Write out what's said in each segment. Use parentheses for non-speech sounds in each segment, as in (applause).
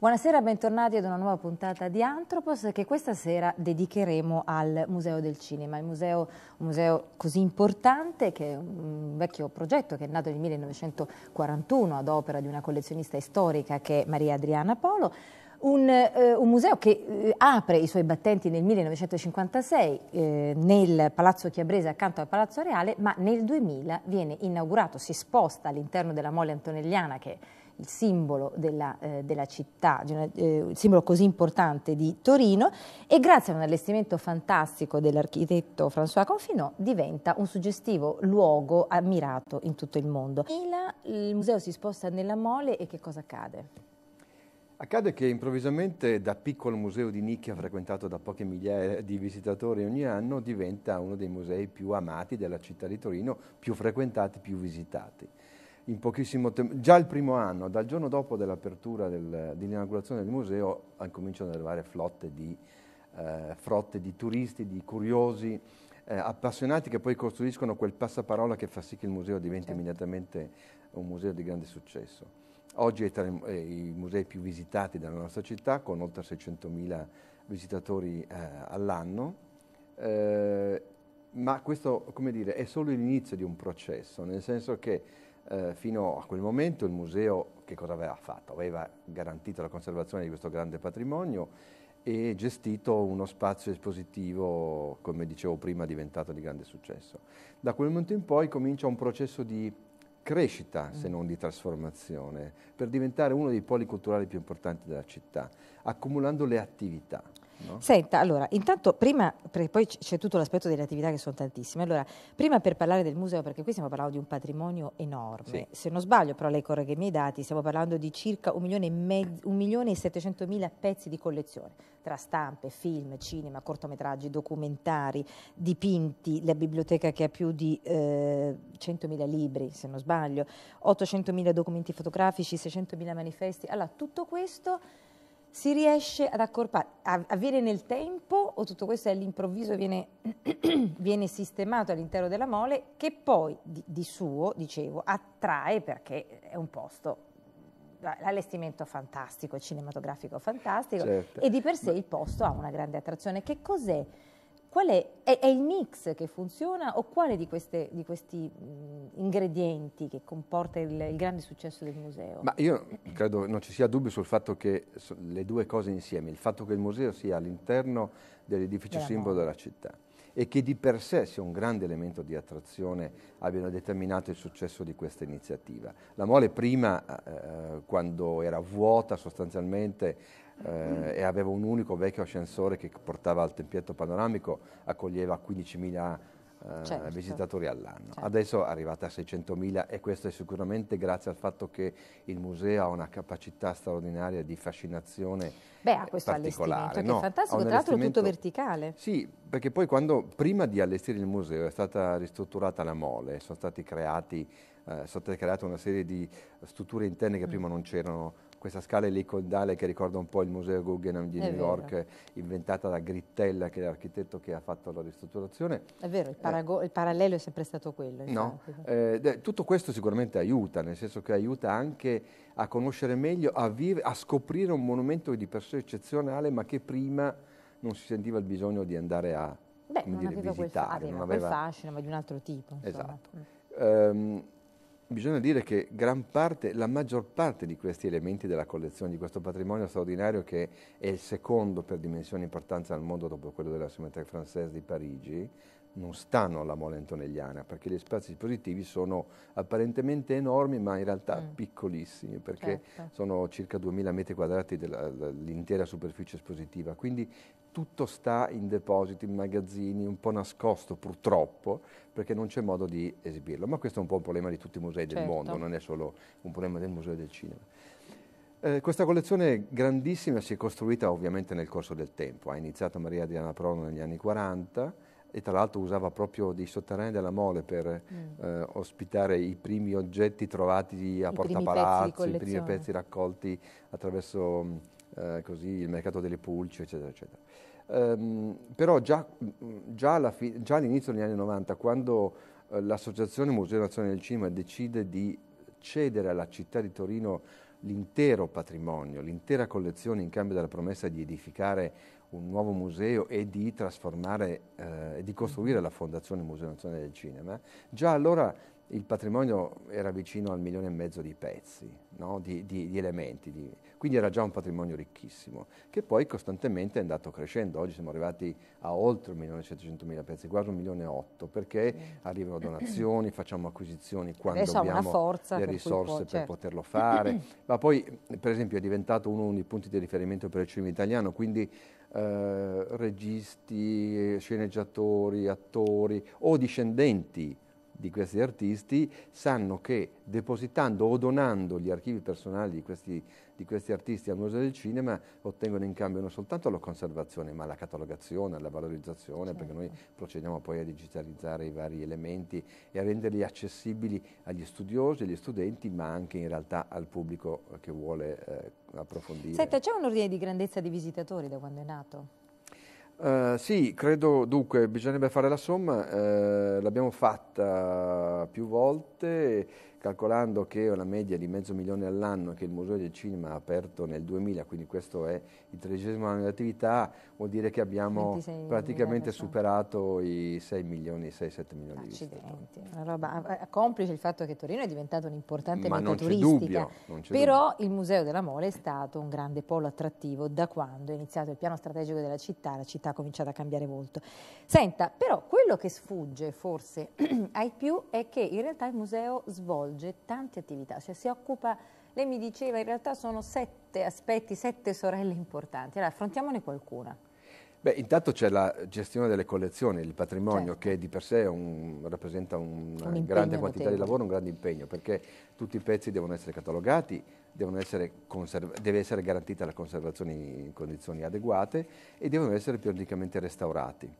Buonasera, bentornati ad una nuova puntata di Antropos che questa sera dedicheremo al Museo del Cinema, il museo, un museo così importante che è un vecchio progetto che è nato nel 1941 ad opera di una collezionista storica che è Maria Adriana Polo. Un, eh, un, museo che eh, apre i suoi battenti nel 1956 eh, nel Palazzo Chiabrese accanto al Palazzo Reale, ma nel 2000 viene inaugurato, si sposta all'interno della Mole Antonelliana che il simbolo della, eh, della città, di una, eh, un simbolo così importante di Torino e grazie a un allestimento fantastico dell'architetto François Confinot diventa un suggestivo luogo ammirato in tutto il mondo. il museo si sposta nella mole e che cosa accade? Accade che improvvisamente da piccolo museo di nicchia frequentato da poche migliaia di visitatori ogni anno diventa uno dei musei più amati della città di Torino, più frequentati, più visitati in pochissimo tempo, già il primo anno, dal giorno dopo dell'apertura del, dell'inaugurazione del museo, cominciano ad arrivare flotte di, eh, frotte di turisti, di curiosi, eh, appassionati che poi costruiscono quel passaparola che fa sì che il museo diventi certo. immediatamente un museo di grande successo. Oggi è tra i musei più visitati della nostra città, con oltre 600.000 visitatori eh, all'anno, eh, ma questo, come dire, è solo l'inizio di un processo, nel senso che eh, fino a quel momento il museo che cosa aveva fatto? Aveva garantito la conservazione di questo grande patrimonio e gestito uno spazio espositivo, come dicevo prima, diventato di grande successo. Da quel momento in poi comincia un processo di crescita, se mm. non di trasformazione, per diventare uno dei poli culturali più importanti della città, accumulando le attività. No? Senta, allora, intanto prima, perché poi c'è tutto l'aspetto delle attività che sono tantissime, allora, prima per parlare del museo, perché qui stiamo parlando di un patrimonio enorme, sì. se non sbaglio, però lei corregge i miei dati, stiamo parlando di circa un milione, mezzo, 1 milione e settecentomila pezzi di collezione, tra stampe, film, cinema, cortometraggi, documentari, dipinti, la biblioteca che ha più di eh, libri, se non sbaglio, 800.000 documenti fotografici, 600.000 manifesti, allora tutto questo si riesce ad accorpare, avviene nel tempo o tutto questo all'improvviso viene, (clears throat) viene, sistemato all'interno della mole che poi di, di, suo, dicevo, attrae perché è un posto, l'allestimento fantastico, il cinematografico fantastico certo. e di per sé il posto ha una grande attrazione. Che cos'è? Qual è, è, è, il mix che funziona o quale di, queste, di questi ingredienti che comporta il, il, grande successo del museo? Ma io credo non ci sia dubbio sul fatto che le due cose insieme, il fatto che il museo sia all'interno dell'edificio della simbolo moda. della città e che di per sé sia un grande elemento di attrazione abbiano determinato il successo di questa iniziativa. La Mole prima, eh, eh quando era vuota sostanzialmente, eh, e aveva un unico vecchio ascensore che portava al tempietto panoramico, accoglieva 15.000 eh, certo, certo. visitatori all'anno. Certo. Adesso è arrivata a 600.000 e questo è sicuramente grazie al fatto che il museo ha una capacità straordinaria di fascinazione Beh, ha questo allestimento no, che è fantastico, tra l'altro tutto verticale. Sì, perché poi quando, prima di allestire il museo è stata ristrutturata la mole, sono stati creati eh, è stata creata una serie di strutture interne che mm. prima non c'erano questa scala elicoidale che ricorda un po' il Museo Guggenheim di È New vero. York, inventata da Grittella, che è l'architetto che ha fatto la ristrutturazione. È vero, il, eh, parago- eh, il parallelo è sempre stato quello. No, eh, tutto questo sicuramente aiuta, nel senso che aiuta anche a conoscere meglio, a, vive, a scoprire un monumento di per sé eccezionale, ma che prima non si sentiva il bisogno di andare a Beh, non dire, aveva visitare. Quel, fa- aveva non aveva quel fascino, ma di un altro tipo. Insomma. Esatto. Mm. Um, Bisogna dire che gran parte, la maggior parte di questi elementi della collezione, di questo patrimonio straordinario che è il secondo per dimensione e importanza al mondo dopo quello della Cinémathèque française di Parigi, non stanno alla mole antonelliana, perché gli spazi espositivi sono apparentemente enormi, ma in realtà mm. piccolissimi, perché certo. sono circa 2000 metri quadrati dell'intera superficie espositiva. Quindi tutto sta in depositi, in magazzini, un po' nascosto purtroppo, perché non c'è modo di esibirlo. Ma questo è un po' un problema di tutti i musei certo. del mondo, certo. non è solo un problema del Museo del Cinema. Eh, questa collezione grandissima si è costruita ovviamente nel corso del tempo. Ha iniziato Maria Diana Prono negli anni 40, e tra l'altro usava proprio dei sotterranei della mole per mm. eh, ospitare i primi oggetti trovati a I Porta Palazzo, i primi pezzi raccolti attraverso mm, eh, così, il mercato delle pulci, eccetera, eccetera. Um, però già, mm, già, fi- già, all'inizio degli anni 90, quando eh, l'Associazione Museo Nazionale del Cinema decide di cedere alla città di Torino l'intero patrimonio, l'intera collezione in cambio della promessa di edificare un nuovo museo e di trasformare eh, e di costruire la Fondazione Museo Nazionale del Cinema, già allora il patrimonio era vicino al milione e mezzo di pezzi, no? di, di, di, elementi, di... quindi era già un patrimonio ricchissimo, che poi costantemente è andato crescendo. Oggi siamo arrivati a oltre 1.700.000 pezzi, quasi un milione e 1.800.000, perché arrivano donazioni, facciamo acquisizioni quando Adesso abbiamo le risorse può, per certo. poterlo fare. Ma poi, per esempio, è diventato uno dei punti di riferimento per il cinema italiano, quindi eh, registi, sceneggiatori, attori o discendenti di questi artisti sanno che depositando o donando gli archivi personali di questi, di questi, artisti al Museo del Cinema ottengono in cambio non soltanto la conservazione ma la catalogazione, la valorizzazione certo. perché noi certo. procediamo poi a digitalizzare i vari elementi e a renderli accessibili agli studiosi, agli studenti ma anche in realtà al pubblico che vuole eh, approfondire. Senta, c'è un ordine di grandezza di visitatori da quando è nato? Uh, sì, credo dunque bisognerebbe fare la somma, uh, l'abbiamo fatta più volte, calcolando che è una media di mezzo milione all'anno che il Museo del Cinema ha aperto nel 2000, quindi questo è il tredicesimo anno di attività, vuol dire che abbiamo praticamente eh, superato i 6 milioni, 6-7 milioni Accidenti, di roba, eh, eh, complice il fatto che Torino è diventato un'importante meta turistica, dubbio, però dubbio. il Museo della Mole è stato un grande polo attrattivo da quando è iniziato il piano strategico della città, la città ha cominciato a cambiare volto. Senta, però quello che sfugge forse (clears throat) ai più è che in realtà il museo svolge svolge tante attività, cioè si occupa, lei mi diceva in realtà sono sette aspetti, sette sorelle importanti, allora affrontiamone qualcuna. Beh, intanto c'è la gestione delle collezioni, il patrimonio certo. che di per sé un, rappresenta una un grande quantità tempo. di lavoro, un grande impegno, perché tutti i pezzi devono essere catalogati, devono essere deve essere garantita la conservazione in condizioni adeguate e devono essere periodicamente restaurati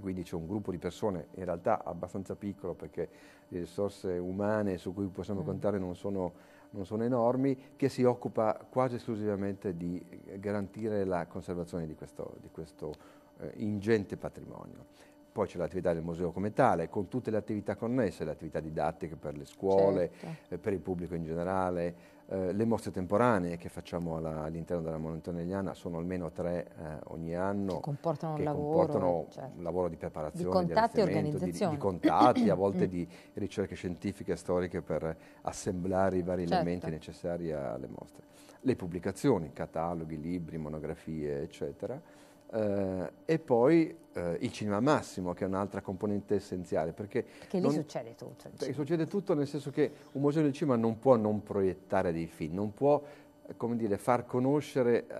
quindi c'è un gruppo di persone in realtà abbastanza piccolo perché le risorse umane su cui possiamo mm. contare non sono, non sono, enormi, che si occupa quasi esclusivamente di garantire la conservazione di questo, di questo eh, ingente patrimonio. Poi c'è l'attività del museo come tale, con tutte le attività connesse, le attività didattiche per le scuole, certo. eh, per il pubblico in generale, eh, le mostre temporanee che facciamo alla, all'interno della Montanegliana sono almeno tre eh, ogni anno. Che comportano, che un, comportano lavoro, certo. un lavoro, di preparazione, di contatti, di, di, di contatti a volte mm. di ricerche scientifiche e storiche per assemblare i vari certo. elementi necessari alle mostre. Le pubblicazioni, cataloghi, libri, monografie, eccetera eh, e poi eh, il cinema massimo, che è un'altra componente essenziale. Perché, perché non, succede tutto. Perché succede tutto nel senso che un museo del cinema non può non proiettare dei film, non può eh, come dire, far conoscere uh, uh,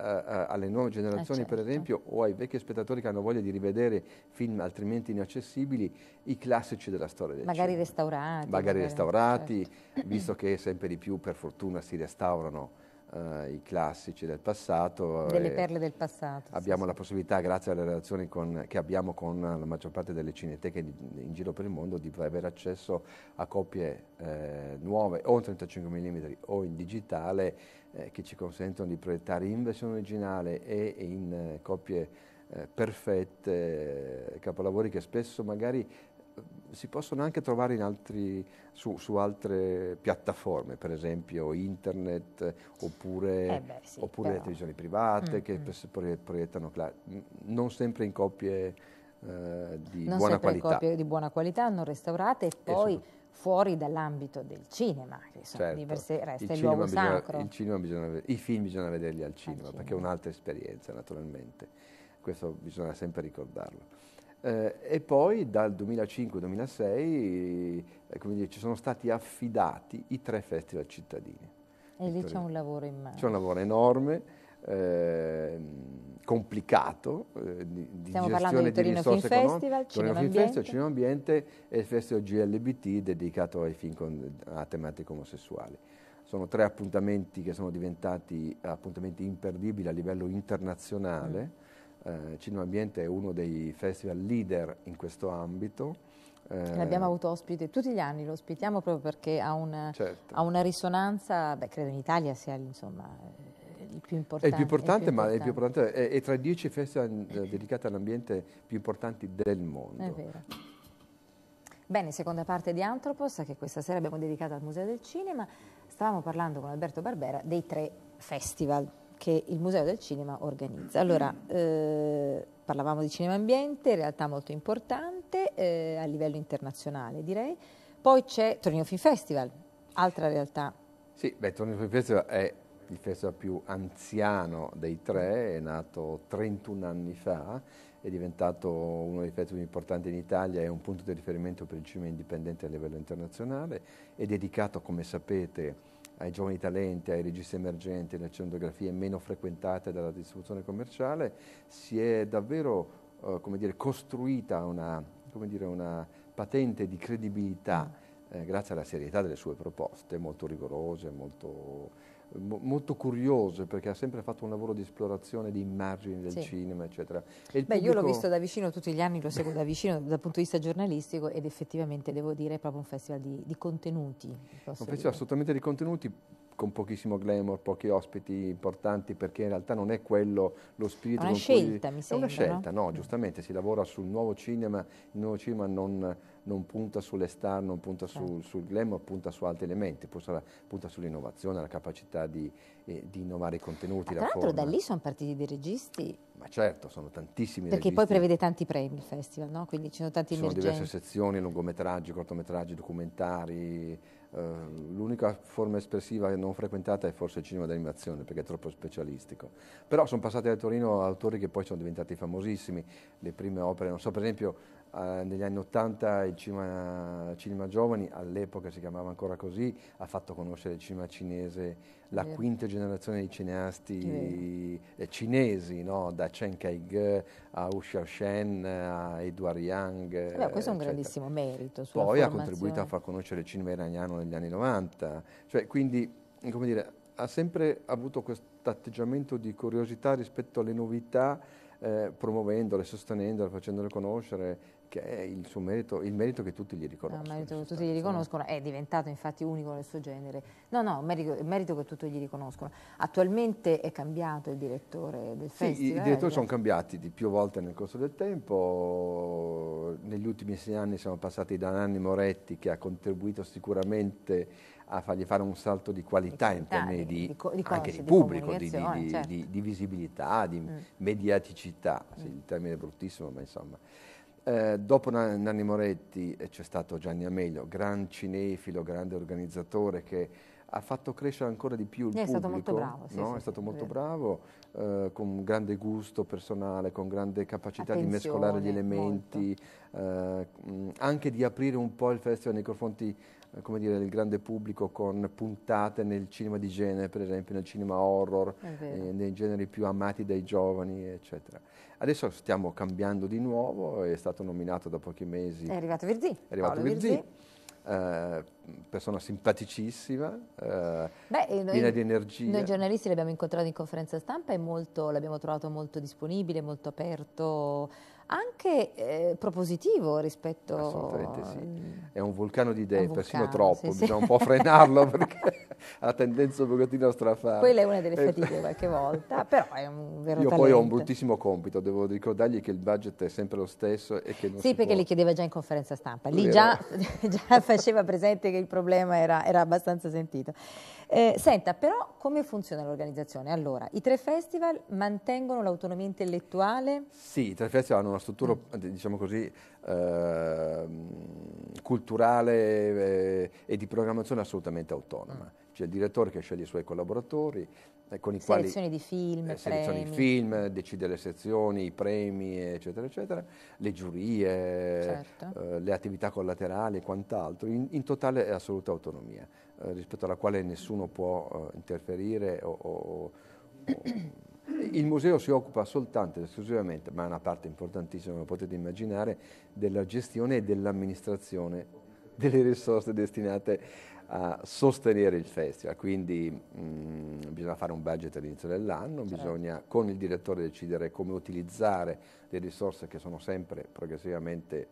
alle nuove generazioni, eh certo. per esempio, o ai vecchi spettatori che hanno voglia di rivedere film altrimenti inaccessibili, i classici della storia del magari cinema. Restaurati, magari, restaurati. Magari restaurati, certo. visto che sempre di più, per fortuna, si restaurano Uh, i classici del passato. Delle perle del passato. Abbiamo sì, la possibilità, grazie alle relazioni con, che abbiamo con la maggior parte delle cineteche in, in giro per il mondo, di avere accesso a copie eh, nuove o in 35 mm o in digitale eh, che ci consentono di proiettare in versione originale e, in eh, copie eh, perfette, eh, capolavori che spesso magari si possono anche trovare altri, su, su, altre piattaforme, per esempio internet oppure, eh beh, sì, oppure le televisioni private mm, che mm. proiettano, non sempre in coppie eh, di non buona qualità. Non sempre in coppie di buona qualità, non restaurate e poi... E fuori dall'ambito del cinema, che sono certo. diverse, resta il, il luogo bisogna, sacro. Il cinema bisogna, I film bisogna vederli al cinema, al perché è un'altra esperienza naturalmente, questo bisogna sempre ricordarlo. Eh, e poi dal 2005-2006 eh, ci sono stati affidati i tre festival cittadini. E lì c'è un lavoro in mano. C'è un lavoro enorme, ehm, eh, complicato, di, di Stiamo gestione di, di Torino Film Festival, Torino Film Festival, Cinema Ambiente e il Festival GLBT dedicato ai film con, a tematiche omosessuali. Sono tre appuntamenti che sono diventati appuntamenti imperdibili a livello internazionale. Mm eh, Cinema Ambiente è uno dei festival leader in questo ambito. Eh, L'abbiamo avuto ospite tutti gli anni, lo ospitiamo proprio perché ha una, certo. ha una risonanza, beh, credo in Italia sia insomma, eh, il più importante. È il più importante, ma è, più importante. È, è tra i dieci festival eh, dedicati all'ambiente più importanti del mondo. È vero. Bene, seconda parte di Antropos, che questa sera abbiamo dedicato al Museo del Cinema. Stavamo parlando con Alberto Barbera dei tre festival che il Museo del Cinema organizza. Allora, mm. eh, parlavamo di cinema ambiente, realtà molto importante eh, a livello internazionale direi, poi c'è Torino Film Festival, altra realtà. Sì, beh, Torino Film Festival è il festival più anziano dei tre, è nato 31 anni fa, è diventato uno dei festival più importanti in Italia, è un punto di riferimento per il cinema indipendente a livello internazionale, è dedicato, come sapete, a ai giovani talenti, ai registi emergenti, alle scenografie meno frequentate dalla distribuzione commerciale, si è davvero eh, dire, costruita una, dire, una, patente di credibilità eh, grazie alla serietà delle sue proposte, molto rigorose, molto molto curiose perché ha sempre fatto un lavoro di esplorazione di immagini del sì. cinema, eccetera. Beh, pubblico... io l'ho visto da vicino tutti gli anni, lo seguo da vicino (laughs) dal punto di vista giornalistico ed effettivamente devo dire è proprio un festival di, di contenuti. Un festival dire. assolutamente di contenuti con pochissimo glamour, pochi ospiti importanti, perché in realtà non è quello lo spirito. È una scelta, cui... mi sembra. È una scelta, no? no? giustamente, si lavora sul nuovo cinema, il nuovo cinema non non punta sulle star, non punta certo. sul, sul ma punta su altri elementi, punta sull'innovazione, alla capacità di, eh, di innovare i contenuti. Ma tra l'altro forma. da lì sono partiti dei registi. Ma certo, sono tantissimi Perché registi. poi prevede tanti premi il festival, no? quindi ci sono tanti ci Sono diverse sezioni, lungometraggi, cortometraggi, documentari. Ehm, l'unica forma espressiva non frequentata è forse il cinema d'animazione perché è troppo specialistico. Però sono passati da Torino autori che poi sono diventati famosissimi. Le prime opere, non so, per esempio eh, negli anni 80 il cinema, cinema, Giovani, all'epoca si chiamava ancora così, ha fatto conoscere il cinema cinese la eh. quinta generazione di cineasti eh. cinesi, no? da Chen Kai-ge a Wu Xiaoshen a Edward Yang. Beh, questo eccetera. è un grandissimo merito. Poi ha contribuito a far conoscere il cinema iraniano negli anni 90. Cioè, quindi, come dire, ha sempre avuto questo atteggiamento di curiosità rispetto alle novità eh, promuovendole, sostenendole, facendole conoscere, che è il, merito, il merito, che tutti gli riconoscono. il merito che tutti gli riconoscono, è diventato infatti unico nel suo genere. No, no, merito, il merito che tutti gli riconoscono. Attualmente è cambiato il direttore del sì, festival? i direttori sono cambiati di più volte nel corso del tempo, negli ultimi sei anni siamo passati da Nanni Moretti che ha contribuito sicuramente a fargli fare un salto di qualità in termini di, di, di anche di pubblico, di, certo. di, visibilità, di mm. mediaticità, sì, mm. il termine è bruttissimo, ma insomma. Eh, dopo Nanni Moretti eh, c'è stato Gianni Amelio, gran cinefilo, grande organizzatore che ha fatto crescere ancora di più il è pubblico. Stato molto bravo, sì, no? sì, è stato molto bravo, eh, con grande gusto personale, con grande capacità Attenzione, di mescolare gli elementi, eh, anche di aprire un po' il festival nei confronti eh, come dire, del grande pubblico con puntate nel cinema di genere, per esempio nel cinema horror, eh, nei generi più amati dai giovani, eccetera. Adesso stiamo cambiando di nuovo, è stato nominato da pochi mesi. È arrivato Virzì. È arrivato Virzì. Virzì. Eh, persona simpaticissima, eh, Beh, noi, piena di energia. Noi giornalisti l'abbiamo incontrato in conferenza stampa e molto, l'abbiamo trovato molto disponibile, molto aperto anche eh, propositivo rispetto... Assolutamente sì, è un vulcano di idee, persino troppo, sì, bisogna un po' frenarlo (laughs) perché ha tendenza un pochettino a strafare. Quella è una delle eh, fatiche qualche volta, (laughs) però è un vero Io talento. poi ho un bruttissimo compito, devo ricordargli che il budget è sempre lo stesso e che non Sì, perché può... li chiedeva già in conferenza stampa, lì già, (laughs) già, faceva presente che il problema era, era abbastanza sentito. Eh, senta, però come funziona l'organizzazione? Allora, i tre festival mantengono l'autonomia intellettuale? Sì, i tre festival hanno una struttura, mm. eh, diciamo così, eh, culturale eh, e di programmazione assolutamente autonoma. Mm. C'è il direttore che sceglie i suoi collaboratori, eh, con i selezioni quali, di film, eh, selezioni di film, decide le sezioni, i premi, eccetera, eccetera, le giurie, certo. eh, le attività collaterali e quant'altro, in, in totale assoluta autonomia. Eh, rispetto alla quale nessuno può eh, interferire. O, o, o... Il museo si occupa soltanto ed esclusivamente, ma è una parte importantissima, come potete immaginare, della gestione e dell'amministrazione delle risorse destinate a sostenere il festival, quindi mh, mm, bisogna fare un budget all'inizio dell'anno, certo. bisogna con il direttore decidere come utilizzare le risorse che sono sempre progressivamente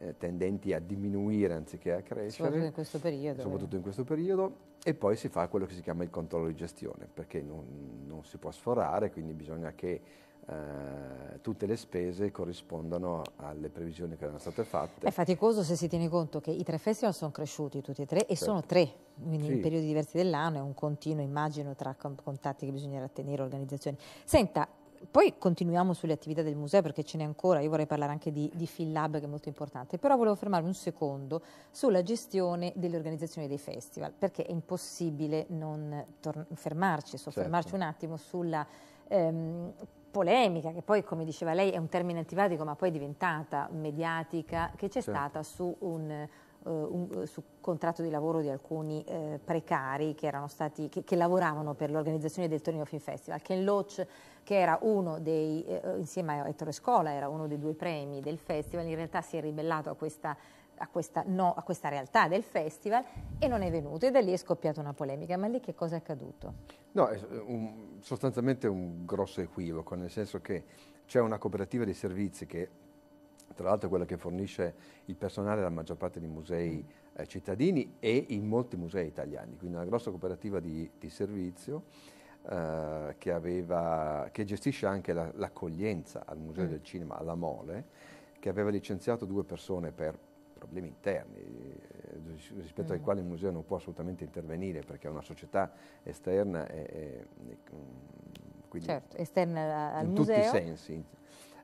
eh, tendenti a diminuire anziché a crescere. Soprattutto in questo periodo. Soprattutto eh. in questo periodo. E poi si fa quello che si chiama il controllo di gestione, perché non, non si può sforare, quindi bisogna che eh, tutte le spese corrispondano alle previsioni che erano state fatte. È faticoso se si tiene conto che i tre festival sono cresciuti tutti e tre e certo. sono tre, quindi sì. in periodi diversi dell'anno è un continuo immagino tra contatti che bisognerà tenere, organizzazioni. Senta, poi continuiamo sulle attività del museo perché ce n'è ancora, io vorrei parlare anche di, di FinLab che è molto importante, però volevo fermarmi un secondo sulla gestione delle organizzazioni dei festival, perché è impossibile non fermarci, soffermarci certo. un attimo sulla ehm, polemica, che poi come diceva lei è un termine antipatico ma poi è diventata mediatica, che c'è certo. stata su un eh, un, eh, su contratto di lavoro di alcuni eh, precari che, stati, che, che, lavoravano per l'organizzazione del Torino Film Festival. Ken Loach, che era uno dei, eh, eh, insieme a Ettore Scola, era uno dei due premi del festival, in realtà si è ribellato a questa, a questa, no, a questa realtà del festival e non è venuto e da lì è scoppiata una polemica. Ma lì che cosa è accaduto? No, è un, sostanzialmente un grosso equivoco, nel senso che c'è una cooperativa di servizi che tra l'altro quella che fornisce il personale alla maggior parte dei musei eh, cittadini e in molti musei italiani, quindi una grossa cooperativa di, di servizio eh, che, aveva, che, gestisce anche la, l'accoglienza al Museo mm. del Cinema, alla Mole, che aveva licenziato due persone per problemi interni, eh, rispetto mm. ai quali il museo non può assolutamente intervenire perché è una società esterna e, e, e mm, quindi certo, esterna al in museo. In tutti i sensi,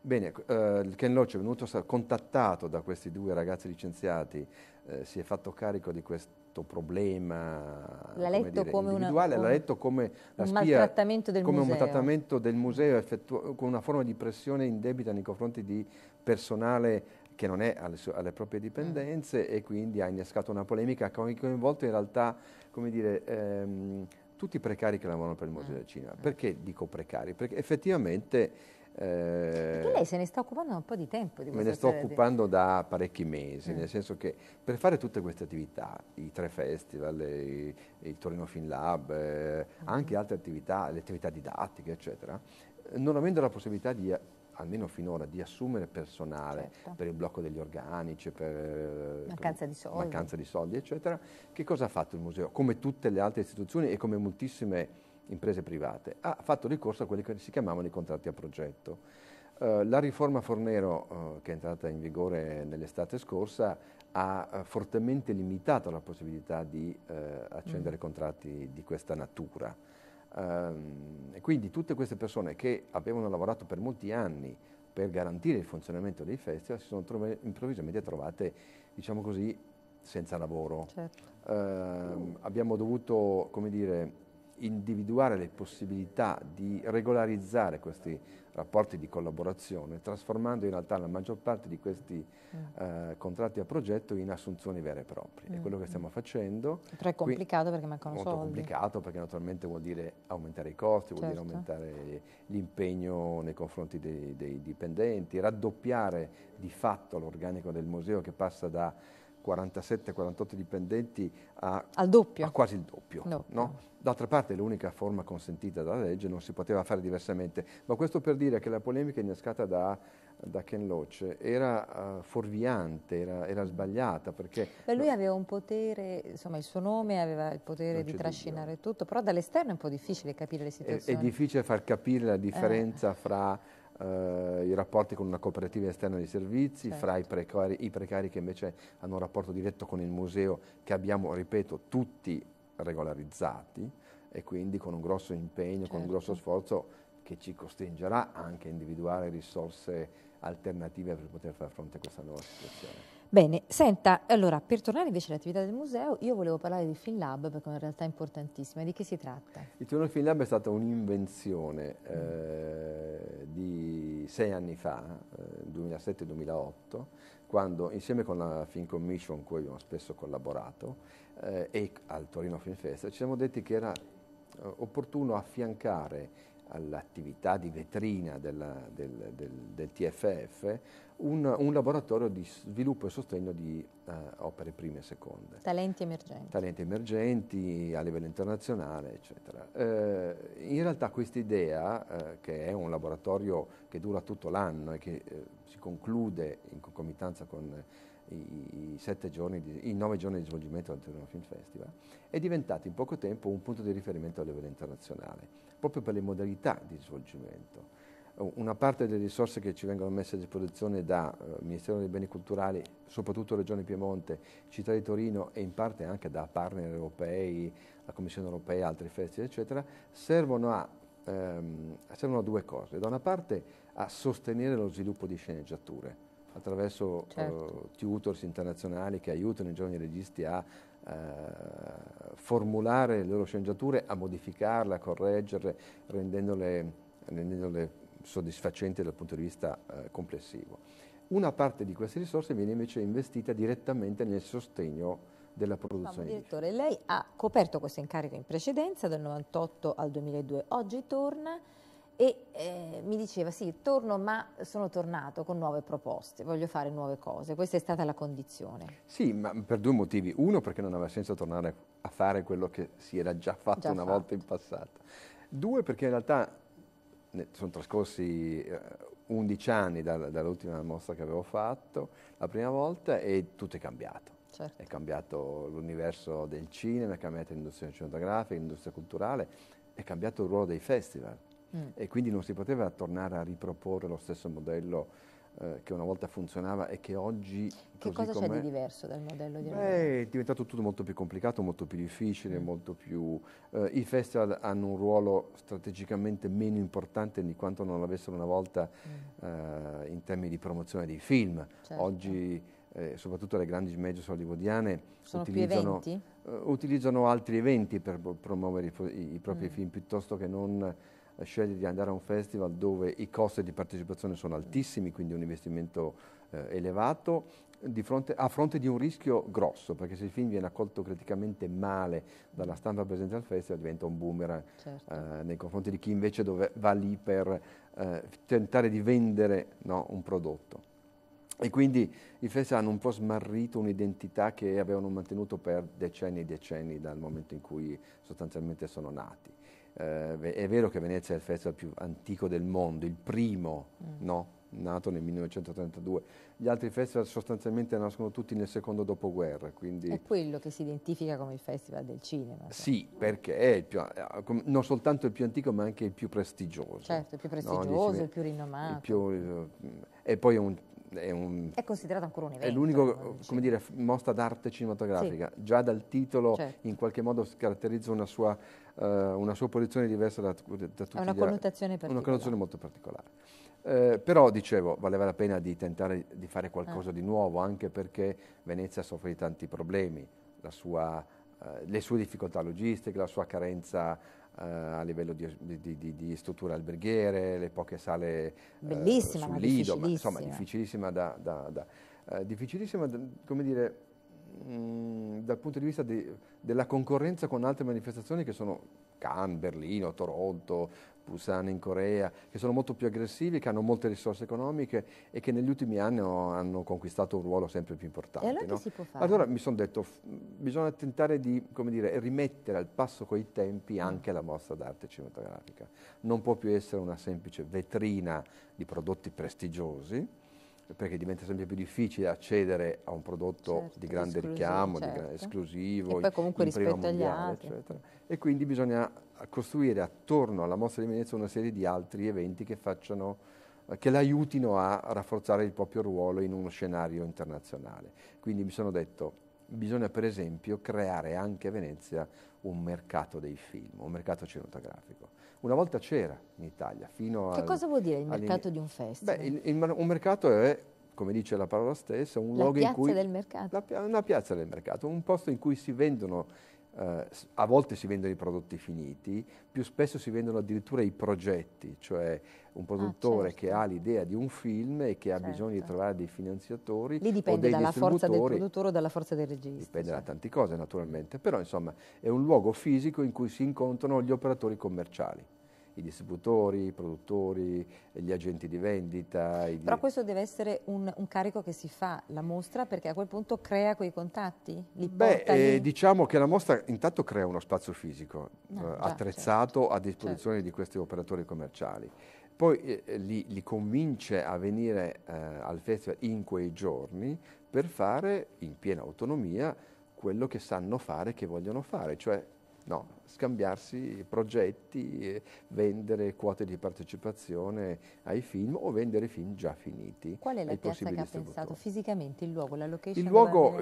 Bene, ecco, eh, Ken Loach è venuto contattato da questi due ragazzi licenziati, eh, si è fatto carico di questo problema l'ha letto dire, come individuale, una, l'ha letto come la spia, del come un maltrattamento del museo effettu- con una forma di pressione indebita nei confronti di personale che non è alle, su- alle proprie mm. dipendenze mm. e quindi ha innescato una polemica che ha coinvolto in realtà, come dire, ehm, tutti i precari che lavorano per il Museo mm. del Cinema. Perché dico precari? Perché effettivamente perché eh, lei se ne sta occupando da un po' di tempo? Di me ne sto occupando da parecchi mesi, mm. nel senso che per fare tutte queste attività, i tre festival, i, il Torino Film Lab, eh, mm. anche altre attività, le attività didattiche, eccetera, non avendo la possibilità di almeno finora di assumere personale certo. per il blocco degli organici, per eh, mancanza, come, di mancanza di soldi, eccetera, che cosa ha fatto il museo? Come tutte le altre istituzioni e come moltissime imprese private, ha fatto ricorso a quelli che si chiamavano i contratti a progetto. Eh, la riforma Fornero, eh, che è entrata in vigore nell'estate scorsa, ha eh, fortemente limitato la possibilità di accendere mm. contratti di questa natura. Ehm, quindi tutte queste persone che avevano lavorato per molti anni per garantire il funzionamento dei festival si sono trove, improvvisamente trovate, diciamo così, senza lavoro. Certo. Eh, abbiamo dovuto, come dire, individuare le possibilità di regolarizzare questi rapporti di collaborazione, trasformando in realtà la maggior parte di questi mm. eh, contratti a progetto in assunzioni vere e proprie. Mm. È quello che mm. stiamo facendo. Però è complicato Qui, perché mancano soldi. È complicato perché naturalmente vuol dire aumentare i costi, certo. vuol dire certo. aumentare l'impegno nei confronti dei, dei dipendenti, raddoppiare di fatto l'organico del museo che passa da 47-48 dipendenti a, a, quasi il doppio. No. No? D'altra parte è l'unica forma consentita dalla legge, non si poteva fare diversamente. Ma questo per dire che la polemica innescata da, da Ken Loach era uh, fuorviante, era, era, sbagliata. Perché Beh, lui no, aveva un potere, insomma il suo nome aveva il potere di trascinare dubbio. tutto, però dall'esterno è un po' difficile capire le situazioni. È, è difficile far capire la eh. differenza eh. fra eh, i rapporti con una cooperativa esterna di servizi, certo. fra i certo. precari, i precari che invece hanno un rapporto diretto con il museo che abbiamo, ripeto, tutti regolarizzati e quindi con un grosso impegno, certo. con un grosso certo. sforzo che ci costringerà anche a individuare risorse alternative per poter far fronte a questa nuova situazione. Bene, senta, allora per tornare invece all'attività del museo, io volevo parlare di FinLab perché è una realtà importantissima. Di che si tratta? Il turno FinLab è stata un'invenzione eh, di sei anni fa, eh, 2007-2008, quando insieme con la Fin Commission, con cui abbiamo spesso collaborato, eh, e al Torino Film Fest, ci siamo detti che era eh, opportuno affiancare all'attività di vetrina della, del, del, del, TFF un, un, laboratorio di sviluppo e sostegno di uh, opere prime e seconde. Talenti emergenti. Talenti emergenti a livello internazionale, eccetera. Eh, in realtà questa idea, eh, che è un laboratorio che dura tutto l'anno e che eh, si conclude in concomitanza con i, i, giorni di, i nove giorni di svolgimento del Torino Film Festival, è diventata in poco tempo un punto di riferimento a livello internazionale proprio per le modalità di svolgimento. Eh, una parte delle risorse che ci vengono messe a disposizione dal eh, Ministero dei Beni Culturali, soprattutto Regione Piemonte, Città di Torino e in parte anche da partner europei, la Commissione europea, altri festival, eccetera, servono a, ehm, servono a due cose. Da una parte a sostenere lo sviluppo di sceneggiature, attraverso certo. uh, eh, tutors internazionali che aiutano i giovani registi a eh, formulare le loro sceneggiature, a modificarle, a correggerle, rendendole, rendendole, soddisfacenti dal punto di vista eh, complessivo. Una parte di queste risorse viene invece investita direttamente nel sostegno della produzione. direttore, lei ha coperto questo incarico in precedenza dal 1998 al 2002, oggi torna e eh, mi diceva sì, torno ma sono tornato con nuove proposte, voglio fare nuove cose, questa è stata la condizione. Sì, ma per due motivi, uno perché non aveva senso tornare a fare quello che si era già fatto già una fatto. volta in passato, due perché in realtà sono trascorsi 11 eh, anni dal, dall'ultima mostra che avevo fatto, la prima volta, e tutto è cambiato. Certo. È cambiato l'universo del cinema, è cambiata l'industria cinematografica, l'industria culturale, è cambiato il ruolo dei festival Mm. e quindi non si poteva tornare a riproporre lo stesso modello eh, che una volta funzionava e che oggi... Che cosa c'è di diverso dal modello di Roma? È diventato tutto molto più complicato, molto più difficile, mm. molto più... Eh, I festival hanno un ruolo strategicamente meno importante di quanto non l'avessero una volta mm. eh, in termini di promozione dei film. Certo. Oggi... Eh, soprattutto le grandi majors hollywoodiane utilizzano, eh, utilizzano, altri eventi per promuovere i, i propri mm. film piuttosto che non eh, sceglie di andare a un festival dove i costi di partecipazione sono altissimi, quindi un investimento eh, elevato, fronte, a fronte di un rischio grosso, perché se il film viene accolto criticamente male dalla stampa presente al festival diventa un boomerang certo. eh, nei confronti di chi invece dove, va lì per eh, tentare di vendere no, un prodotto. E quindi i festival hanno un po' smarrito un'identità che avevano mantenuto per decenni e decenni dal momento in cui sostanzialmente sono nati. Eh, è vero che Venezia è il festival più antico del mondo, il primo, mm. no? nato nel 1932. Gli altri festival sostanzialmente nascono tutti nel secondo dopoguerra. Quindi... È quello che si identifica come il festival del cinema. Cioè. Sì, perché è più, eh, non soltanto il più antico ma anche il più prestigioso. Certo, il più prestigioso, no? il più rinomato. Il più, eh, e poi è un è, un, è, considerato ancora un evento. È l'unico, come dire, mostra d'arte cinematografica. Sì. Già dal titolo certo. in qualche modo caratterizza una sua eh, una sua posizione diversa da, da, da tutti È una gli connotazione altri. Una connotazione molto particolare. Eh, però dicevo, valeva la pena di tentare di fare qualcosa ah. di nuovo, anche perché Venezia soffre di tanti problemi, sua, eh, le sue difficoltà logistiche, la sua carenza eh, a livello di, di, di, di, strutture alberghiere, le poche sale eh, Bellissima, eh, sul Lido, ma, insomma difficilissima da, da, da eh, difficilissima, come dire, dal punto di vista di, della concorrenza con altre manifestazioni che sono Cannes, Berlino, Toronto, Busan in Corea, che sono molto più aggressivi, che hanno molte risorse economiche e che negli ultimi anni hanno, hanno conquistato un ruolo sempre più importante. E allora no? che si può fare? Allora mi sono detto, f- bisogna tentare di dire, rimettere al passo coi tempi mm. anche la mostra d'arte cinematografica. Non può più essere una semplice vetrina di prodotti prestigiosi, perché diventa sempre più difficile accedere a un prodotto certo, di grande richiamo, certo. di grande esclusivo, e poi comunque rispetto agli altri. Eccetera. E quindi bisogna costruire attorno alla mostra di Venezia una serie di altri eventi che facciano che l'aiutino a rafforzare il proprio ruolo in uno scenario internazionale. Quindi mi sono detto bisogna per esempio creare anche a Venezia un mercato dei film, un mercato cinematografico una volta c'era in Italia, fino Che al, cosa vuol dire il mercato di un festival? Beh, il, il, un mercato è, come dice la parola stessa, un la luogo in cui... La piazza del mercato. La, una piazza del mercato, un posto in cui si vendono eh, a volte si vendono i prodotti finiti, più spesso si vendono addirittura i progetti, cioè un ah, produttore ah, certo. che ha l'idea di un film e che ha certo. bisogno di certo. trovare dei finanziatori. Lì dipende dalla forza del produttore o dalla forza del regista. Dipende cioè. da certo. tante cose naturalmente, però insomma è un luogo fisico in cui si incontrano gli operatori commerciali i distributori, i produttori, gli agenti di vendita. Però questo deve essere un, un, carico che si fa, la mostra, perché a quel punto crea quei contatti? Beh, eh, diciamo che la mostra intanto crea uno spazio fisico no, eh, già, certo. attrezzato certo, a disposizione certo. di questi operatori commerciali poi eh, eh, li, li, convince a venire eh, al festival in quei giorni per fare in piena autonomia quello che sanno fare, che vogliono fare, cioè No, scambiarsi progetti, eh, vendere quote di partecipazione ai film o vendere film già finiti. Qual è la piazza che ha pensato fisicamente, il luogo, la location? Il luogo,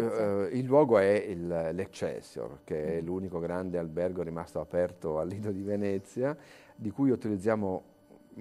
eh, il luogo è l'Excessior, che mm. è mm-hmm. l'unico grande albergo rimasto aperto al Lido di Venezia, di cui utilizziamo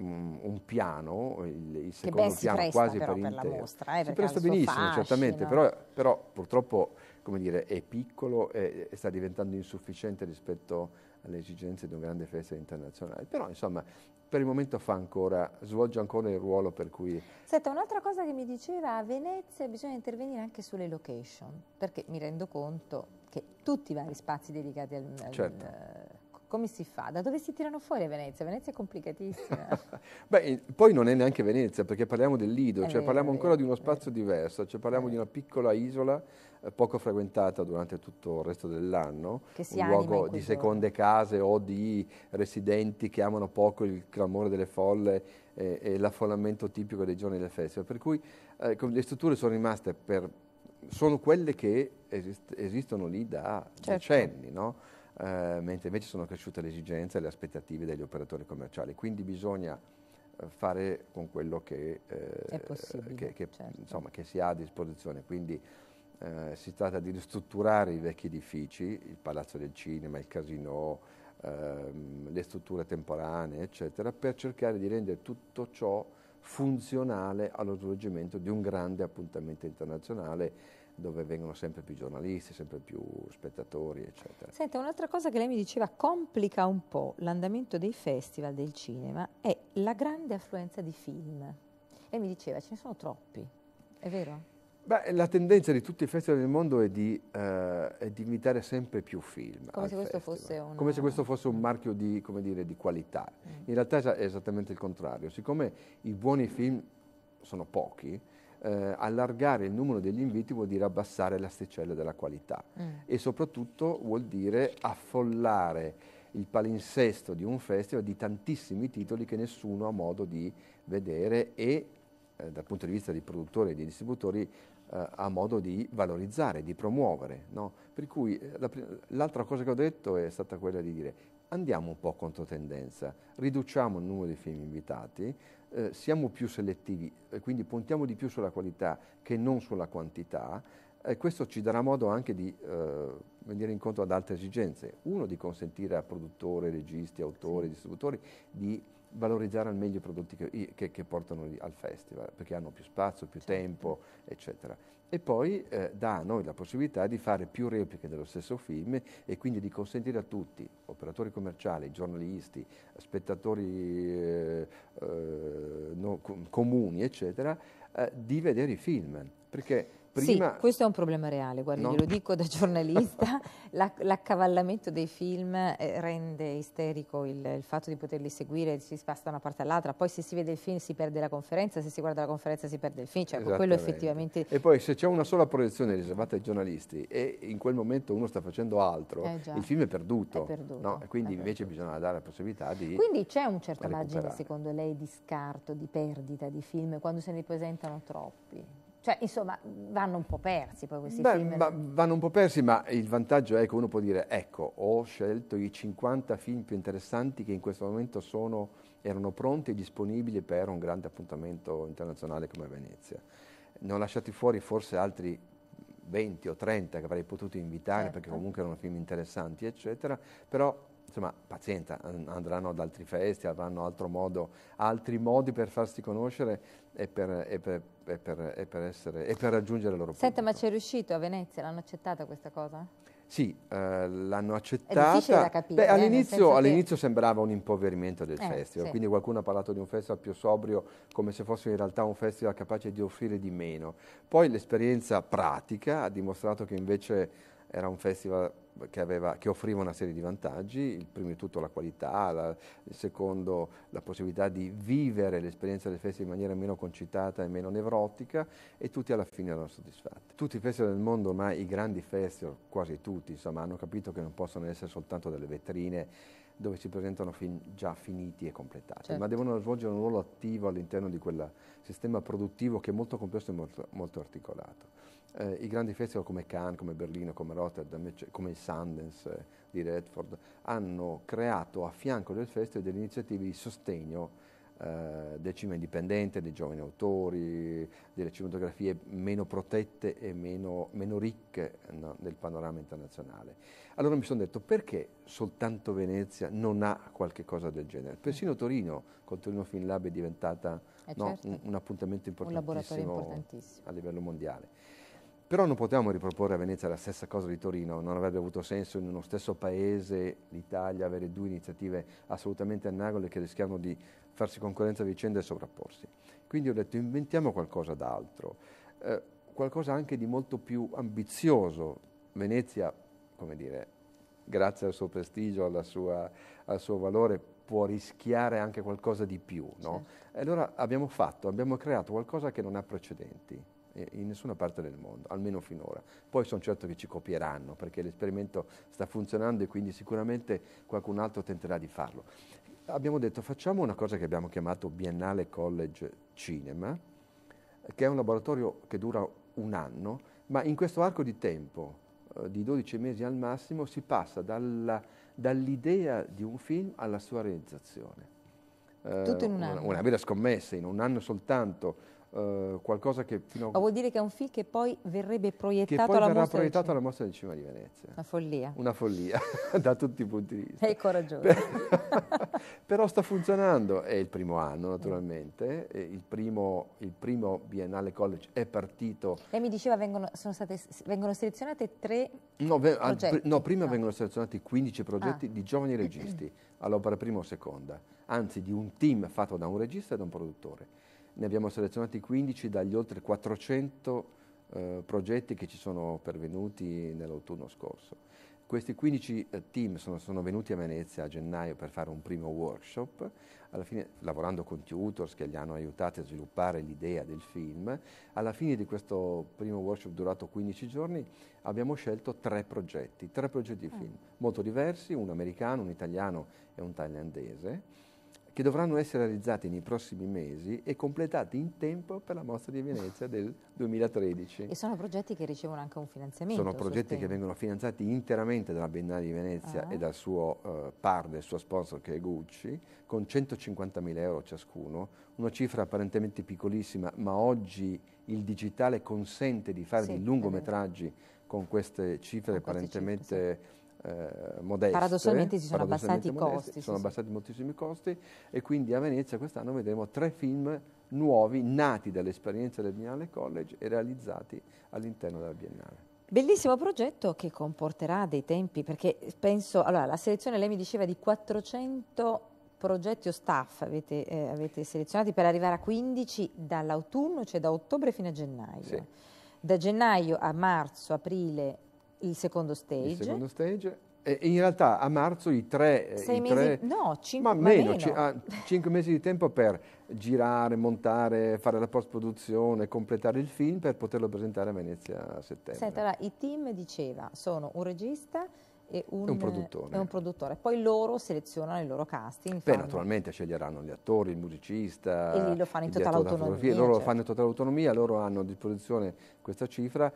mm, un piano, il, il secondo piano presta, quasi però, per intero. Per la mostra, eh, si presta benissimo, fascino. certamente, però, però purtroppo come dire, è piccolo e, sta diventando insufficiente rispetto alle esigenze di un grande festival internazionale. Però, insomma, per il momento fa ancora, svolge ancora il ruolo per cui... Senta, un'altra cosa che mi diceva, a Venezia bisogna intervenire anche sulle location, perché mi rendo conto che tutti i vari spazi dedicati al, al certo. Come si fa? Da dove si tirano fuori Venezia? Venezia è complicatissima. (laughs) Beh, poi non è neanche Venezia perché parliamo del Lido, è cioè vero, parliamo ancora vero, di uno spazio vero. diverso, cioè parliamo eh. di una piccola isola eh, poco frequentata durante tutto il resto dell'anno, che si un luogo di seconde case o di residenti che amano poco il clamore delle folle e, e l'affollamento tipico dei giorni delle feste. per cui eh, le strutture sono rimaste per, sono quelle che esist esistono lì da certo. decenni, no? Eh, mentre invece sono cresciute le esigenze e le aspettative degli operatori commerciali. Quindi bisogna eh, fare con quello che, eh, che, che, certo. insomma, che, si ha a disposizione. Quindi eh, si tratta di ristrutturare i vecchi edifici, il Palazzo del Cinema, il Casino, ehm, le strutture temporanee, eccetera, per cercare di rendere tutto ciò funzionale allo svolgimento di un grande appuntamento internazionale dove vengono sempre più giornalisti, sempre più spettatori, eccetera. Senta, un'altra cosa che lei mi diceva complica un po' l'andamento dei festival del cinema è la grande affluenza di film. Lei mi diceva ce ne sono troppi, è vero? Beh, la tendenza di tutti i festival del mondo è di, uh, è di invitare sempre più film. Come se, una... come se, questo fosse un mm. marchio di, dire, di qualità. Mm. In realtà è esattamente il contrario. Siccome i buoni film sono pochi, eh, allargare il numero degli inviti vuol dire abbassare l'asticella della qualità mm. e soprattutto vuol dire affollare il palinsesto di un festival di tantissimi titoli che nessuno ha modo di vedere e eh, dal punto di vista dei produttori e dei distributori eh, ha modo di valorizzare, di promuovere. No? Per cui eh, l'altra cosa che ho detto è stata quella di dire andiamo un po' contro tendenza, riduciamo il numero di film invitati, eh, siamo più selettivi, eh, quindi puntiamo di più sulla qualità che non sulla quantità e questo ci darà modo anche di eh, venire incontro ad altre esigenze. Uno, di consentire a produttori, registi, autori, distributori di valorizzare al meglio i prodotti che, che, che portano al festival, perché hanno più spazio, più certo. tempo, eccetera e poi eh, dà a noi la possibilità di fare più repliche dello stesso film e quindi di consentire a tutti, operatori commerciali, giornalisti, spettatori eh, eh, no, comuni, eccetera, eh, di vedere i film, perché Prima... Sì, questo è un problema reale, guardi, no. glielo dico da giornalista, (laughs) l'accavallamento dei film eh, rende isterico il, il, fatto di poterli seguire, si spasta da una parte all'altra, poi se si vede il film si perde la conferenza, se si guarda la conferenza si perde il film, cioè ecco, quello effettivamente... E poi se c'è una sola proiezione riservata ai giornalisti e in quel momento uno sta facendo altro, eh il film è perduto, è perduto no? quindi è invece perduto. bisogna dare la possibilità di... Quindi c'è un certo margine secondo lei di scarto, di perdita di film quando se ne presentano troppi? Cioè, insomma, vanno un po' persi poi questi Beh, film. Va, vanno un po' persi, ma il vantaggio è che uno può dire, ecco, ho scelto i 50 film più interessanti che in questo momento sono, erano pronti e disponibili per un grande appuntamento internazionale come Venezia. Ne ho lasciati fuori forse altri 20 o 30 che avrei potuto invitare certo. perché comunque erano film interessanti, eccetera, però insomma, pazienza, andranno ad altri festi, avranno altro modo, altri modi per farsi conoscere e per, e per, e per, e per essere, e per raggiungere il loro Senta, pubblico. ma c'è riuscito a Venezia? L'hanno accettata questa cosa? Sì, eh, l'hanno accettata. Capire, Beh, eh, all'inizio, eh, all'inizio che... sembrava un impoverimento del eh, festival, sì. quindi qualcuno ha parlato di un festival più sobrio come se fosse in realtà un festival capace di offrire di meno. Poi l'esperienza pratica ha dimostrato che invece era un festival che, aveva, che, offriva una serie di vantaggi, il primo di tutto la qualità, la, il secondo la possibilità di vivere l'esperienza delle feste in maniera meno concitata e meno nevrotica e tutti alla fine erano soddisfatti. Tutti i festival del mondo, ormai i grandi festival, quasi tutti, insomma, hanno capito che non possono essere soltanto delle vetrine dove si presentano fin, già finiti e completati, certo. ma devono svolgere un ruolo attivo all'interno di quel sistema produttivo che è molto complesso e molto, molto articolato eh, i grandi festival come Cannes, come Berlino, come Rotterdam, come il Sundance eh, di Redford, hanno creato a fianco del festival delle iniziative di sostegno eh, del cinema indipendente, dei giovani autori, delle cinematografie meno protette e meno, meno ricche no, del panorama internazionale. Allora mi sono detto perché soltanto Venezia non ha qualche cosa del genere? Persino mm. Torino, con Torino Film Lab è diventata eh no, certo. un, un, appuntamento importantissimo, un importantissimo a livello mondiale. Però non potevamo riproporre a Venezia la stessa cosa di Torino, non avrebbe avuto senso in uno stesso paese, l'Italia, avere due iniziative assolutamente annagole che rischiavano di farsi concorrenza a vicenda e sovrapporsi. Quindi ho detto inventiamo qualcosa d'altro, eh, qualcosa anche di molto più ambizioso. Venezia, come dire, grazie al suo prestigio, sua, al suo valore, può rischiare anche qualcosa di più. No? Certo. E allora abbiamo fatto, abbiamo creato qualcosa che non ha precedenti in nessuna parte del mondo, almeno finora. Poi sono certo che ci copieranno perché l'esperimento sta funzionando e quindi sicuramente qualcun altro tenterà di farlo. Abbiamo detto facciamo una cosa che abbiamo chiamato Biennale College Cinema, che è un laboratorio che dura un anno, ma in questo arco di tempo, eh, di 12 mesi al massimo, si passa dalla, dall'idea di un film alla sua realizzazione. Tutto in un eh, anno. Una, una vera scommessa, in un anno soltanto eh, qualcosa che... Fino a... Ma vuol dire che è un film che poi verrebbe proiettato che poi alla, mostra proiettato alla mostra del cinema di Venezia. Una follia. Una follia, (laughs) da tutti i punti di vista. È coraggioso. Però (laughs) sta funzionando, è il primo anno naturalmente, il primo, il primo, Biennale College è partito... Lei mi diceva vengono, state, vengono selezionate tre no, ve, progetti. no prima no. vengono selezionati 15 progetti ah. di giovani registi, all'opera prima o seconda, anzi di un team fatto da un regista e da un produttore ne abbiamo selezionati 15 dagli oltre 400 eh, progetti che ci sono pervenuti nell'autunno scorso. Questi 15 eh, team sono, sono, venuti a Venezia a gennaio per fare un primo workshop, alla fine, lavorando con tutors che li hanno aiutati a sviluppare l'idea del film. Alla fine di questo primo workshop durato 15 giorni abbiamo scelto tre progetti, tre progetti di mm. film, molto diversi, un americano, un italiano e un thailandese che dovranno essere realizzati nei prossimi mesi e completati in tempo per la mostra di Venezia del 2013. E sono progetti che ricevono anche un finanziamento? Sono progetti che vengono finanziati interamente dalla Biennale di Venezia ah. e dal suo eh, partner, il suo sponsor che è Gucci, con 150.000 euro ciascuno, una cifra apparentemente piccolissima, ma oggi il digitale consente di fare sì, dei lungometraggi con queste cifre con apparentemente... Queste cifre, sì eh, modeste. Paradossalmente si sono paradossalmente abbassati modeste, i costi. Sono sì, abbassati sì. moltissimi costi e quindi a Venezia quest'anno vedremo tre film nuovi nati dall'esperienza del Biennale College e realizzati all'interno della Biennale. Bellissimo progetto che comporterà dei tempi, perché penso, allora la selezione lei mi diceva di 400 progetti o staff avete, eh, avete selezionati per arrivare a 15 dall'autunno, cioè da ottobre fino a gennaio. Sì. Da gennaio a marzo, aprile, il secondo stage. Il secondo stage. E in realtà a marzo i tre... Eh, Sei i mesi? Tre, no, cinque, ma, ma meno. meno. Ah, cinque mesi di tempo per girare, montare, fare la post-produzione, completare il film per poterlo presentare a Venezia a settembre. Senta, allora, i team diceva, sono un regista, e un, un, produttore. un, produttore. Poi loro selezionano i loro casting. Beh, naturalmente sceglieranno gli attori, il musicista. E lì lo fanno in totale autonomia. Certo. Loro lo fanno in totale autonomia, loro hanno a disposizione questa cifra,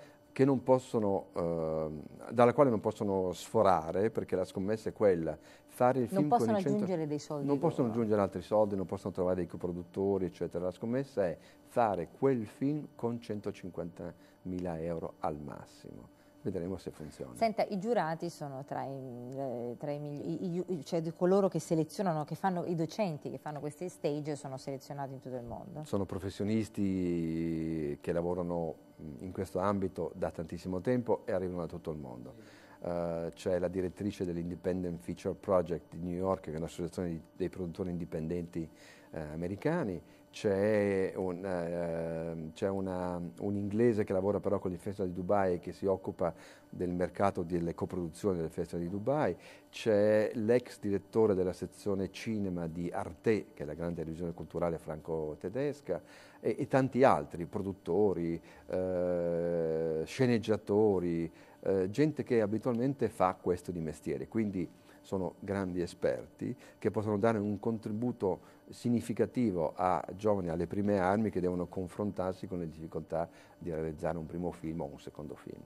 possono, eh, dalla quale non possono sforare, perché la scommessa è quella, fare il non film possono aggiungere dei soldi. Non loro. possono aggiungere altri soldi, non possono trovare dei coproduttori, eccetera. La scommessa è fare quel film con 150.000 euro al massimo vedremo se funziona. Senta, i giurati sono tra i, tra i migliori, cioè coloro che selezionano, che fanno, i docenti che fanno questi stage sono selezionati in tutto il mondo? Sono professionisti che lavorano in questo ambito da tantissimo tempo e arrivano da tutto il mondo. Uh, c'è la direttrice dell'Independent Feature Project di New York, che è un'associazione dei produttori indipendenti eh, americani, c'è, un, eh, c'è una, un, inglese che lavora però con il Festival di Dubai e che si occupa del mercato delle coproduzioni del Festival di Dubai, c'è l'ex direttore della sezione cinema di Arte, che è la grande televisione culturale franco-tedesca, e, e tanti altri, produttori, eh, sceneggiatori, eh, gente che abitualmente fa questo di mestiere. Quindi, sono grandi esperti che possono dare un contributo significativo a giovani alle prime armi che devono confrontarsi con le difficoltà di realizzare un primo film o un secondo film.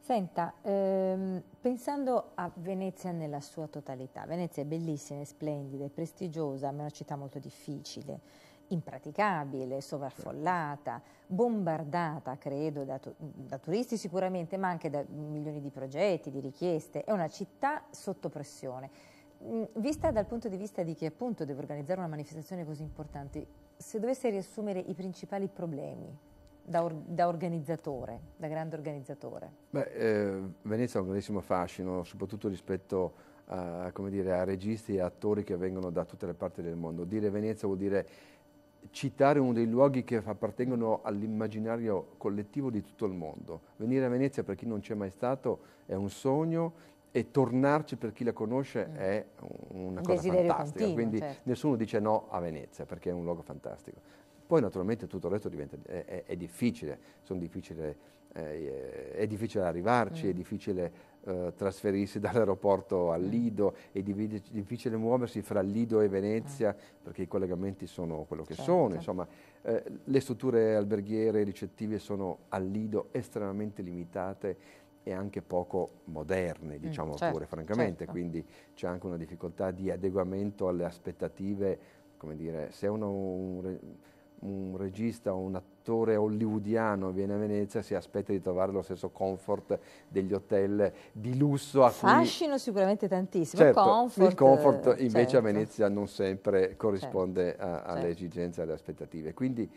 Senta, ehm, pensando a Venezia nella sua totalità, Venezia è bellissima, è splendida, è prestigiosa, ma è una città molto difficile impraticabile, sovraffollata, bombardata, credo, da, tu da, turisti sicuramente, ma anche da milioni di progetti, di richieste. È una città sotto pressione. Mm, vista dal punto di vista di chi appunto deve organizzare una manifestazione così importante, se dovesse riassumere i principali problemi da, or da organizzatore, da grande organizzatore? Beh, eh, Venezia ha un grandissimo fascino, soprattutto rispetto a, come dire, a registi e attori che vengono da tutte le parti del mondo. Dire Venezia vuol dire citare uno dei luoghi che appartengono all'immaginario collettivo di tutto il mondo. Venire a Venezia per chi non c'è mai stato è un sogno e tornarci per chi la conosce mm. è una cosa Desiderio fantastica, continuo, quindi certo. nessuno dice no a Venezia perché è un luogo fantastico. Poi naturalmente tutto il resto diventa, è, è, è difficile, difficile eh, è difficile arrivarci, mm. è difficile eh, trasferirsi (laughs) dall'aeroporto al mm. Lido, è difficile muoversi fra Lido e Venezia mm. perché i collegamenti sono quello che certo. sono, insomma eh, le strutture alberghiere e ricettive sono al Lido estremamente limitate e anche poco moderne, mm, diciamo mm, certo, pure francamente, certo. quindi c'è anche una difficoltà di adeguamento alle aspettative, come dire, se uno, un, un regista o un attore attore hollywoodiano viene a Venezia si aspetta di trovare lo stesso comfort degli hotel di lusso. A Fascino cui... sicuramente tantissimo, certo, comfort, il comfort eh, invece certo. a Venezia non sempre corrisponde certo. a, alle certo. esigenze e alle aspettative. Quindi,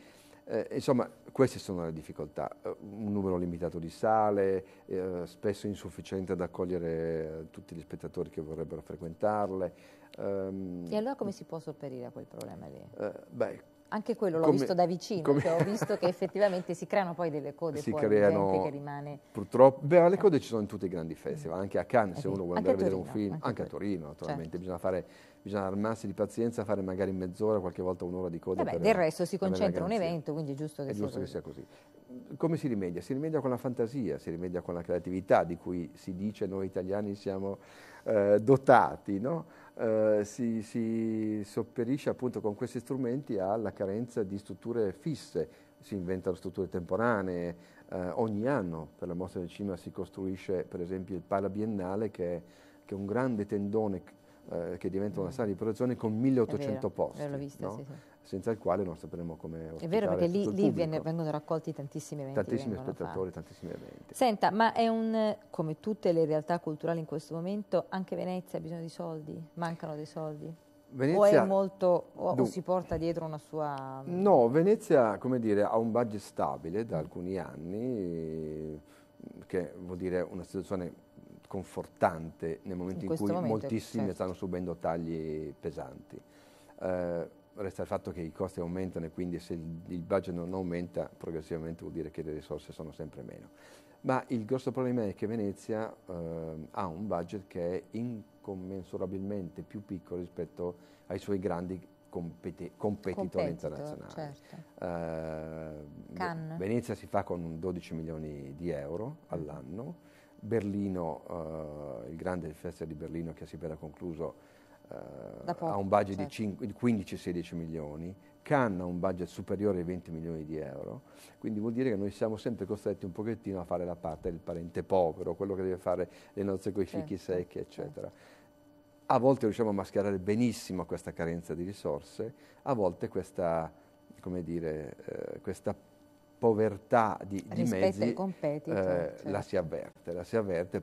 eh, insomma, queste sono le difficoltà, eh, un numero limitato di sale, eh, spesso insufficiente ad accogliere eh, tutti gli spettatori che vorrebbero frequentarle. Um, e allora come si può sopperire a quel problema lì? Eh, beh, anche quello l'ho visto da vicino, come... Cioè, ho (laughs) visto che effettivamente si creano poi delle code si creano, che rimane... Purtroppo, beh, le eh. code ci sono in tutti i grandi festival, mm. anche a Cannes, eh se uno vuole andare a vedere un film, anche, anche a Torino, naturalmente, certo. bisogna, fare, bisogna, armarsi di pazienza, fare magari mezz'ora, qualche volta un'ora di code. Vabbè, per, del resto si concentra un evento, quindi è giusto che, è sia, giusto così. che sia così. Come si rimedia? Si rimedia con la fantasia, si rimedia con la creatività di cui si dice noi italiani siamo eh, dotati, no? Eh, si, si sopperisce appunto con questi strumenti alla carenza di strutture fisse, si inventano strutture temporanee, eh, ogni anno per la mostra del cinema si costruisce per esempio il Pala Biennale che è, che è un grande tendone eh, che diventa una sala di produzione con 1800 posti. L'ho visto, no? sì, sì senza il quale non sapremo come ospitare È vero perché lì, lì viene, vengono raccolti tantissimi eventi. Tantissimi spettatori, fatti. tantissimi eventi. Senta, ma è un, come tutte le realtà culturali in questo momento, anche Venezia ha bisogno di soldi? Mancano dei soldi? Venezia, o, molto, o, o si porta dietro una sua... No, Venezia come dire, ha un budget stabile da alcuni anni, che vuol dire una situazione confortante nel momento in, in cui momento, moltissimi certo. stanno subendo tagli pesanti. Eh, resta il fatto che i costi aumentano e quindi se il budget non aumenta progressivamente vuol dire che le risorse sono sempre meno. Ma il grosso problema è che Venezia eh, ha un budget che è incommensurabilmente più piccolo rispetto ai suoi grandi competi- competitor internazionali. Certo. Eh, Venezia si fa con 12 milioni di euro all'anno, Berlino, eh, il grande festival di Berlino che si è appena concluso ha un budget certo. di, 15-16 milioni, Cannes ha un budget superiore ai 20 milioni di euro, quindi vuol dire che noi siamo sempre costretti un pochettino a fare la parte del parente povero, quello che deve fare le nozze con i fichi certo. secchi, certo. eccetera. Certo. A volte riusciamo a mascherare benissimo questa carenza di risorse, a volte questa, dire, eh, questa povertà di, di mezzi competi, eh, la certo. si avverte, la si avverte